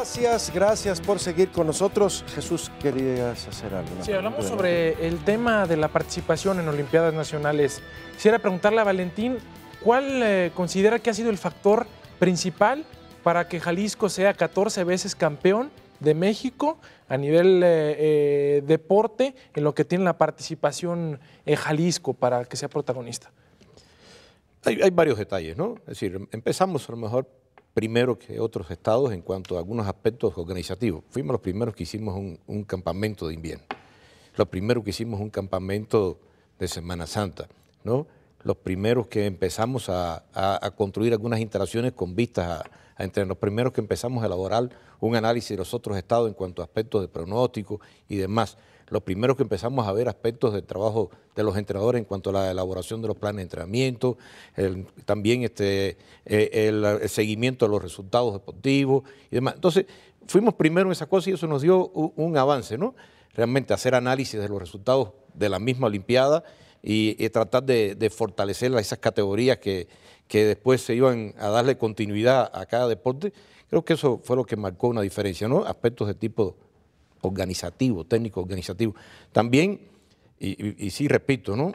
Gracias, gracias por seguir con nosotros. Jesús, querías hacer algo. Sí, hablamos sobre el tema de la participación en Olimpiadas Nacionales. Quisiera preguntarle a Valentín, ¿cuál eh, considera que ha sido el factor principal para que Jalisco sea 14 veces campeón de México a nivel eh, eh, deporte en lo que tiene la participación en Jalisco para que sea protagonista? Hay, hay, varios detalles, ¿no? Es decir, empezamos a lo mejor primero que otros estados en cuanto a algunos aspectos organizativos. Fuimos los primeros que hicimos un, campamento de invierno. Los primeros que hicimos un campamento de Semana Santa, ¿no? Los primeros que empezamos a, construir algunas instalaciones con vistas a, a, entre los primeros que empezamos a elaborar un análisis de los otros estados en cuanto a aspectos de pronóstico y demás los primeros que empezamos a ver aspectos del trabajo de los entrenadores en cuanto a la elaboración de los planes de entrenamiento, también este, eh, el, seguimiento de los resultados deportivos y demás. Entonces, fuimos primero en esa cosa y eso nos dio un, avance, ¿no? Realmente hacer análisis de los resultados de la misma Olimpiada y, tratar de, de, fortalecer esas categorías que, que después se iban a darle continuidad a cada deporte. Creo que eso fue lo que marcó una diferencia, ¿no? Aspectos de tipo organizativo, técnico organizativo. También, y, sí repito, ¿no?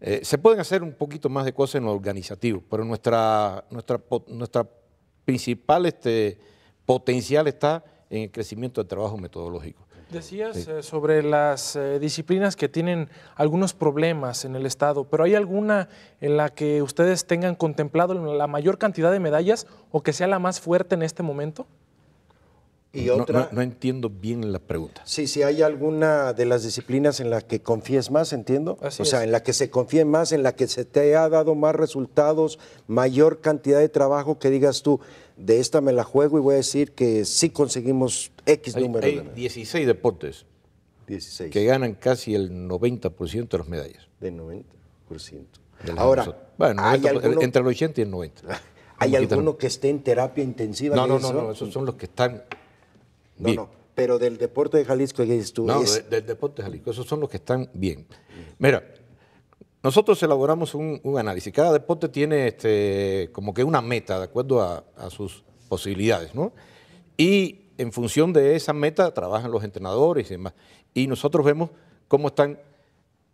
Eh, se pueden hacer un poquito más de cosas en lo organizativo, pero nuestra, nuestra, nuestra principal este, potencial está en el crecimiento del trabajo metodológico. Decías eh, sobre las eh, disciplinas que tienen algunos problemas en el Estado, pero ¿hay alguna en la que ustedes tengan contemplado la mayor cantidad de medallas o que sea la más fuerte en este momento? no, entiendo bien la pregunta. Sí, si hay alguna de las disciplinas en la que confíes más, entiendo. o sea, en la que se confíe más, en la que se te ha dado más resultados, mayor cantidad de trabajo que digas tú, de esta me la juego y voy a decir que sí conseguimos X número. Hay 16 deportes que ganan casi el 90% de las medallas. De 90%. Ahora, bueno, entre el 80 y el 90. ¿Hay alguno que esté en terapia intensiva? No, no, no, no, esos son los que están no, no, pero del deporte de Jalisco, que dices No, del deporte de Jalisco, esos son los que están bien. Mira, nosotros elaboramos un, análisis. Cada deporte tiene este, como que una meta de acuerdo a, a sus posibilidades, ¿no? Y en función de esa meta trabajan los entrenadores y demás. Y nosotros vemos cómo están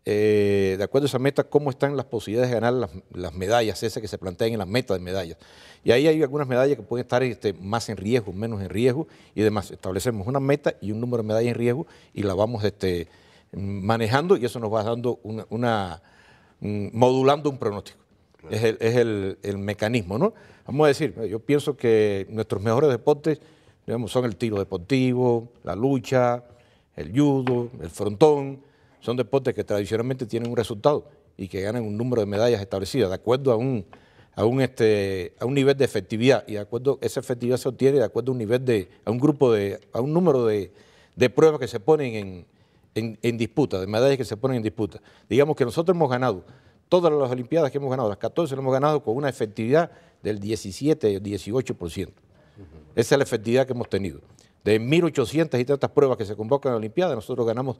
eh, de acuerdo a esa meta, cómo están las posibilidades de ganar las, medallas, esas que se plantean en la meta de medallas. Y ahí hay algunas medallas que pueden estar este, más en riesgo, menos en riesgo y demás. Establecemos una meta y un número de medallas en riesgo y la vamos este, manejando y eso nos va dando una, modulando un pronóstico. Es, el, mecanismo, ¿no? Vamos a decir, yo pienso que nuestros mejores deportes son el tiro deportivo, la lucha, el judo, el frontón, son deportes que tradicionalmente tienen un resultado y que ganan un número de medallas establecidas, de acuerdo a un, a un, este, a un nivel de efectividad, y de acuerdo, esa efectividad se obtiene de acuerdo a un nivel de, a un grupo de, a un número de, pruebas que se ponen en, en disputa, de medallas que se ponen en disputa. Digamos que nosotros hemos ganado todas las Olimpiadas que hemos ganado, las 14 las hemos ganado con una efectividad del 17, 18%. Esa es la efectividad que hemos tenido. De 1.800 y tantas pruebas que se convocan a la Olimpiada, nosotros ganamos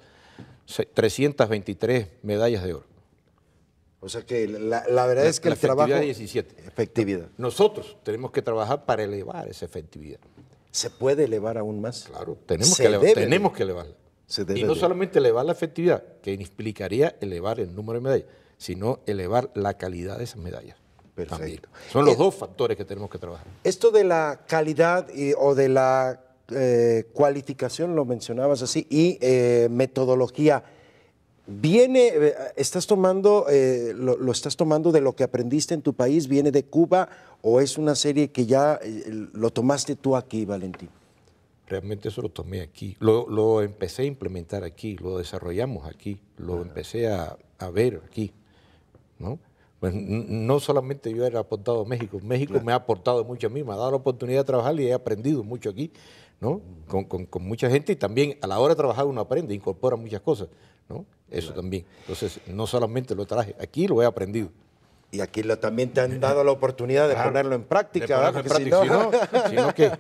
323 medallas de oro. O sea que la, verdad es que el trabajo... 17. Efectividad. Nosotros tenemos que trabajar para elevar esa efectividad. ¿Se puede elevar aún más? Claro, tenemos, que, tenemos que elevarla. y no solamente elevar la efectividad, que implicaría elevar el número de medallas, sino elevar la calidad de esas medallas. Perfecto. Son los eh, dos factores que tenemos que trabajar. Esto de la calidad o de la eh, cualificación, lo mencionabas así, y eh, metodología. Viene, eh, estás tomando, lo, estás tomando de lo que aprendiste en tu país, viene de Cuba o es una serie que ya lo tomaste tú aquí, Valentín. Realmente eso lo tomé aquí, lo, empecé a implementar aquí, lo desarrollamos aquí, lo ah. empecé a, ver aquí, ¿no? Pues, no solamente yo he aportado a México, México me ha aportado mucho a mí, me ha dado la oportunidad de trabajar y he aprendido mucho aquí, ¿no? Con, mucha gente y también a la hora de trabajar uno aprende, incorpora muchas cosas, ¿no? Eso también. Entonces, no solamente lo traje, aquí lo he aprendido. Y aquí también te han dado la oportunidad de ponerlo en práctica, ¿verdad? no, que,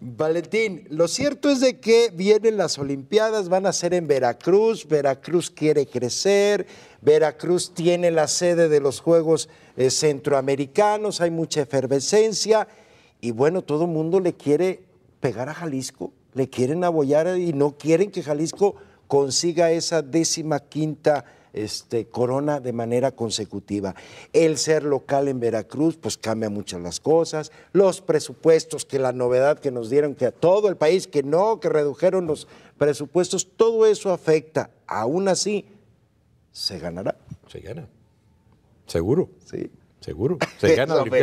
Valentín, lo cierto es de que vienen las Olimpiadas, van a ser en Veracruz, Veracruz quiere crecer, Veracruz tiene la sede de los Juegos eh, Centroamericanos, hay mucha efervescencia y bueno, todo el mundo le quiere pegar a Jalisco, le quieren abollar y no quieren que Jalisco consiga esa décima quinta este, corona de manera consecutiva. El ser local en Veracruz, pues cambia muchas las cosas. Los presupuestos, que la novedad que nos dieron, que a todo el país, que no, que redujeron los presupuestos, todo eso afecta. Aún así, se ganará. Se gana. Seguro. Sí. Seguro, se gana la me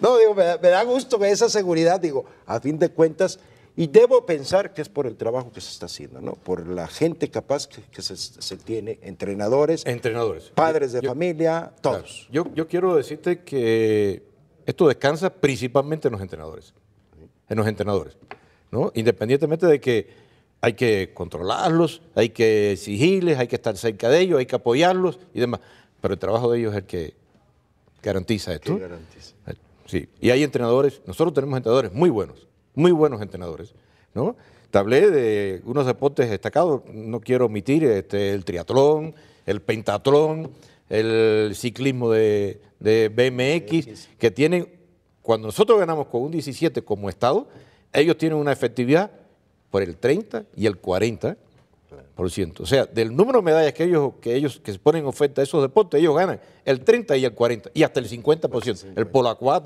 no, digo, me da, gusto esa seguridad, digo, a fin de cuentas, y debo pensar que es por el trabajo que se está haciendo, ¿no? Por la gente capaz que, se, tiene, entrenadores, entrenadores, padres de familia, todos. Yo, yo quiero decirte que esto descansa principalmente en los entrenadores. En los entrenadores. ¿no? Independientemente de que hay que controlarlos, hay que exigirles, hay que estar cerca de ellos, hay que apoyarlos y demás. Pero el trabajo de ellos es el que garantiza esto. Sí, y hay entrenadores, nosotros tenemos entrenadores muy buenos, muy buenos entrenadores, ¿no? Te hablé de unos deportes destacados, no quiero omitir este, el triatlón, el pentatlón, el ciclismo de, BMX, que tienen, cuando nosotros ganamos con un 17 como Estado, ellos tienen una efectividad por el 30 y el 40 por ciento. O sea, del número de medallas que ellos, que ellos que se ponen en oferta a esos deportes, ellos ganan el 30 y el 40 y hasta el 50%, pues el pues. polo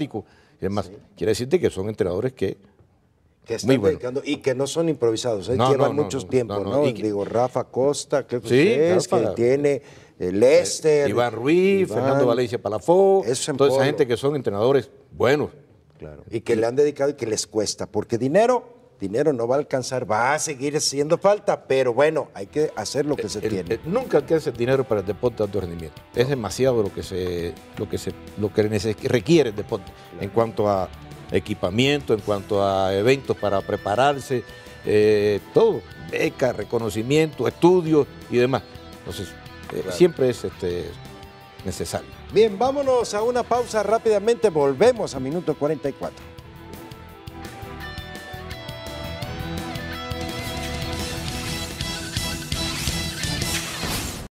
y demás. Quiere decirte que son entrenadores que que están dedicando y que no son improvisados. ¿eh? Llevan mucho muchos no, ¿no? Digo, Rafa Costa, creo que es, que tiene Lester. Iván Ruiz, Fernando Valencia Palafó, entonces toda esa gente que son entrenadores buenos. Claro. Y que le han dedicado y que les cuesta, porque dinero dinero no va a alcanzar, va a seguir siendo falta, pero bueno, hay que hacer lo que se eh, tiene. Eh, nunca alcanza el dinero para el deporte de alto rendimiento. Es demasiado lo que se, lo que se, lo que requiere el deporte en cuanto a equipamiento, en cuanto a eventos para prepararse, eh, todo, beca reconocimiento, estudios y demás. Entonces, siempre es este, necesario. Bien, vámonos a una pausa rápidamente, volvemos a minuto 44.